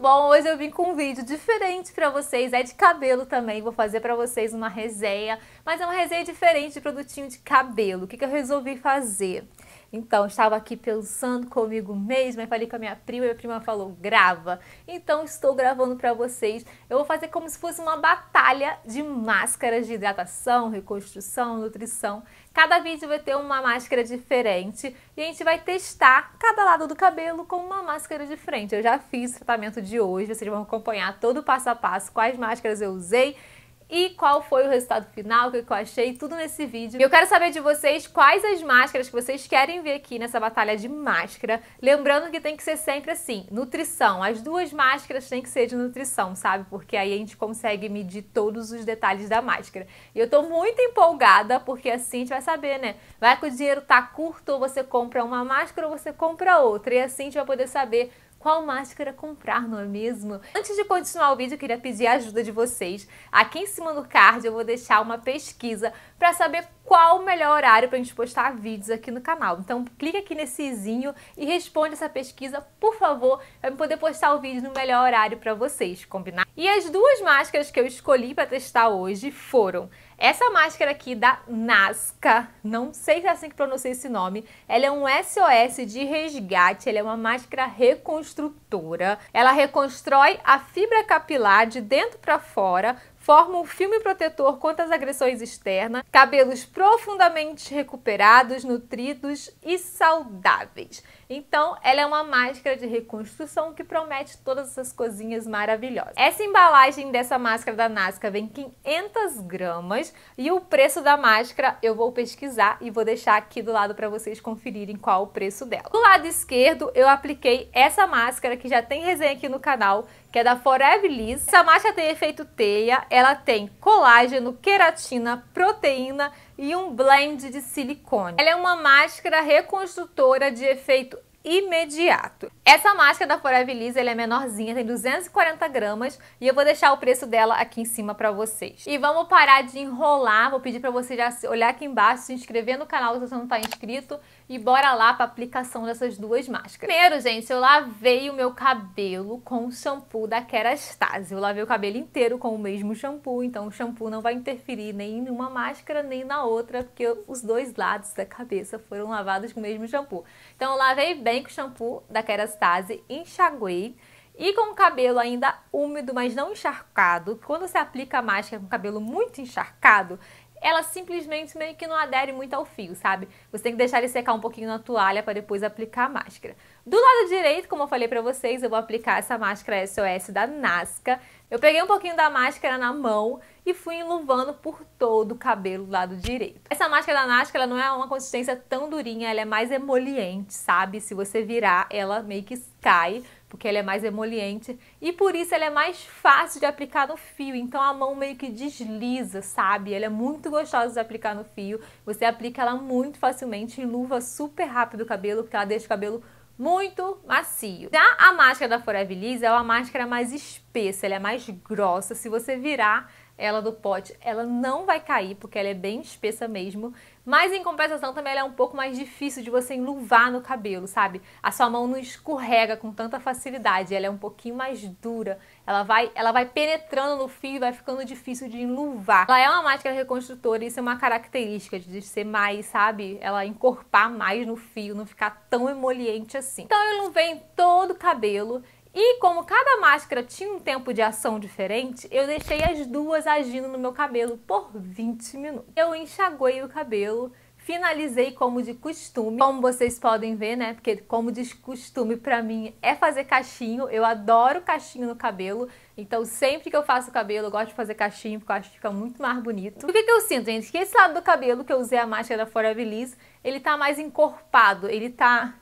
bom? Hoje eu vim com um vídeo diferente para vocês, é de cabelo também, vou fazer para vocês uma resenha, mas é uma resenha diferente de produtinho de cabelo. O que, que eu resolvi fazer? Então, estava aqui pensando comigo mesma, e falei com a minha prima, e minha prima falou: grava. Então, estou gravando para vocês. Eu vou fazer como se fosse uma batalha de máscaras de hidratação, reconstrução, nutrição. Cada vídeo vai ter uma máscara diferente e a gente vai testar cada lado do cabelo com uma máscara diferente. Eu já fiz o tratamento de hoje, vocês vão acompanhar todo o passo a passo, quais máscaras eu usei e qual foi o resultado final, o que eu achei, tudo nesse vídeo. E eu quero saber de vocês quais as máscaras que vocês querem ver aqui nessa batalha de máscara. Lembrando que tem que ser sempre assim, nutrição. As duas máscaras têm que ser de nutrição, sabe? Porque aí a gente consegue medir todos os detalhes da máscara. E eu tô muito empolgada, porque assim a gente vai saber, né? Vai que o dinheiro tá curto, ou você compra uma máscara ou você compra outra. E assim a gente vai poder saber qual máscara comprar, não é mesmo? Antes de continuar o vídeo, eu queria pedir a ajuda de vocês. Aqui em cima no card eu vou deixar uma pesquisa para saber qual o melhor horário para a gente postar vídeos aqui no canal. Então clica aqui nesse zinho e responde essa pesquisa, por favor, para poder postar o vídeo no melhor horário para vocês, combinar? E as duas máscaras que eu escolhi para testar hoje foram essa máscara aqui da Nazca, não sei se é assim que pronuncia esse nome, ela é um SOS de resgate, ela é uma máscara reconstrutora, ela reconstrói a fibra capilar de dentro para fora, forma um filme protetor contra as agressões externas, cabelos profundamente recuperados, nutridos e saudáveis. Então, ela é uma máscara de reconstrução que promete todas essas coisinhas maravilhosas. Essa embalagem dessa máscara da Nasca vem 500 gramas e o preço da máscara eu vou pesquisar e vou deixar aqui do lado para vocês conferirem qual o preço dela. Do lado esquerdo, eu apliquei essa máscara que já tem resenha aqui no canal que é da Forever Liss. Essa máscara tem efeito teia, ela tem colágeno, queratina, proteína e um blend de silicone. Ela é uma máscara reconstrutora de efeito imediato. Essa máscara da Forever Lisa ela é menorzinha, tem 240 gramas e eu vou deixar o preço dela aqui em cima para vocês. E vamos parar de enrolar, vou pedir para você já olhar aqui embaixo, se inscrever no canal se você não está inscrito e bora lá para aplicação dessas duas máscaras. Primeiro, gente, eu lavei o meu cabelo com o shampoo da Kerastase. Eu lavei o cabelo inteiro com o mesmo shampoo, então o shampoo não vai interferir nem em uma máscara nem na outra, porque os dois lados da cabeça foram lavados com o mesmo shampoo. Então eu lavei bem bem com o shampoo da Kerastase, enxaguei. E com o cabelo ainda úmido, mas não encharcado, quando você aplica a máscara com o cabelo muito encharcado, ela simplesmente meio que não adere muito ao fio, sabe? Você tem que deixar ele secar um pouquinho na toalha para depois aplicar a máscara. Do lado direito, como eu falei para vocês, eu vou aplicar essa máscara SOS da Nasca. Eu peguei um pouquinho da máscara na mão e fui enluvando por todo o cabelo do lado direito. Essa máscara da Nasca, ela não é uma consistência tão durinha, ela é mais emoliente, sabe? Se você virar, ela meio que cai, porque ela é mais emoliente e por isso ela é mais fácil de aplicar no fio. Então a mão meio que desliza, sabe? Ela é muito gostosa de aplicar no fio. Você aplica ela muito facilmente, enluva super rápido o cabelo, porque ela deixa o cabelo muito macio. Já a máscara da Forever é uma máscara mais espessa, ela é mais grossa. Se você virar, ela do pote, ela não vai cair, porque ela é bem espessa mesmo. Mas em compensação também ela é um pouco mais difícil de você enluvar no cabelo, sabe? A sua mão não escorrega com tanta facilidade, ela é um pouquinho mais dura. Ela vai, ela vai penetrando no fio e vai ficando difícil de enluvar. Ela é uma máscara reconstrutora, isso é uma característica de ser mais, sabe? Ela encorpar mais no fio, não ficar tão emoliente assim. Então eu enluvei em todo o cabelo. E como cada máscara tinha um tempo de ação diferente, eu deixei as duas agindo no meu cabelo por 20 minutos. Eu enxaguei o cabelo, finalizei como de costume. Como vocês podem ver, né? Porque como de costume para mim é fazer cachinho. Eu adoro cachinho no cabelo. Então sempre que eu faço cabelo, eu gosto de fazer cachinho porque eu acho que fica muito mais bonito. E o que, que eu sinto, gente? Que esse lado do cabelo que eu usei a máscara da Forever Liss, ele tá mais encorpado, ele tá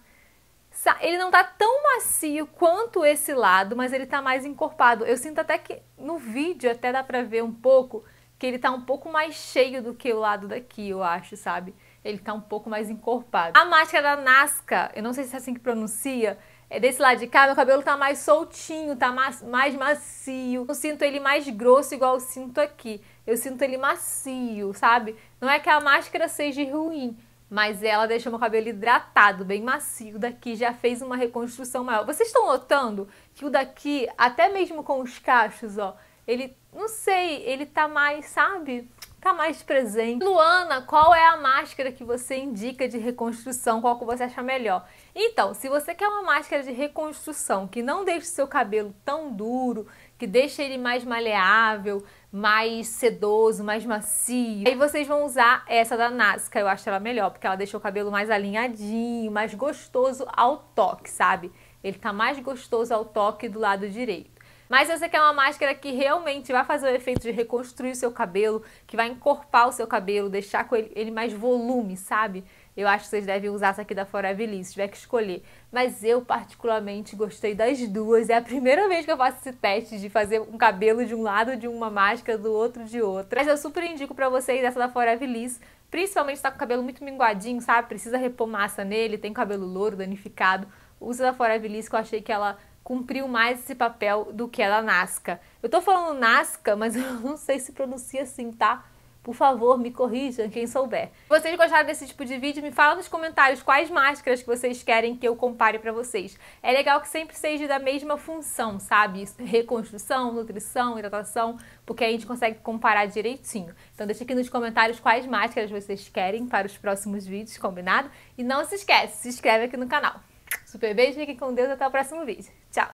ele não tá tão macio quanto esse lado, mas ele tá mais encorpado. Eu sinto até que no vídeo até dá pra ver um pouco que ele tá um pouco mais cheio do que o lado daqui, eu acho, sabe? Ele tá um pouco mais encorpado. A máscara da Nasca, eu não sei se é assim que pronuncia, é desse lado de cá, meu cabelo tá mais soltinho, tá mais, mais macio. Eu sinto ele mais grosso, igual eu sinto aqui. Eu sinto ele macio, sabe? Não é que a máscara seja ruim, mas ela deixou meu cabelo hidratado, bem macio O daqui, já fez uma reconstrução maior. Vocês estão notando que o daqui, até mesmo com os cachos, ó, ele, não sei, ele tá mais, sabe? tá mais presente. Luana, qual é a máscara que você indica de reconstrução? Qual que você acha melhor? Então, se você quer uma máscara de reconstrução que não deixe seu cabelo tão duro, que deixe ele mais maleável, mais sedoso, mais macio. Aí vocês vão usar essa da Nasca, eu acho ela melhor, porque ela deixa o cabelo mais alinhadinho, mais gostoso ao toque, sabe? Ele tá mais gostoso ao toque do lado direito. Mas se você quer uma máscara que realmente vai fazer o efeito de reconstruir o seu cabelo, que vai encorpar o seu cabelo, deixar com ele, ele mais volume, sabe? Eu acho que vocês devem usar essa aqui da Forever se tiver que escolher. Mas eu particularmente gostei das duas. É a primeira vez que eu faço esse teste de fazer um cabelo de um lado de uma máscara, do outro de outra. Mas eu super indico para vocês essa da Forever Principalmente tá com o cabelo muito minguadinho, sabe? Precisa repor massa nele, tem cabelo louro, danificado. Usa da Forever que eu achei que ela cumpriu mais esse papel do que ela Nazca. Eu tô falando Nazca, mas eu não sei se pronuncia assim, tá? Por favor, me corrijam quem souber. Se vocês gostaram desse tipo de vídeo, me fala nos comentários quais máscaras que vocês querem que eu compare para vocês. É legal que sempre seja da mesma função, sabe? Reconstrução, nutrição, hidratação, porque aí a gente consegue comparar direitinho. Então deixa aqui nos comentários quais máscaras vocês querem para os próximos vídeos, combinado? E não se esquece, se inscreve aqui no canal. Super beijo, fiquem com Deus, até o próximo vídeo.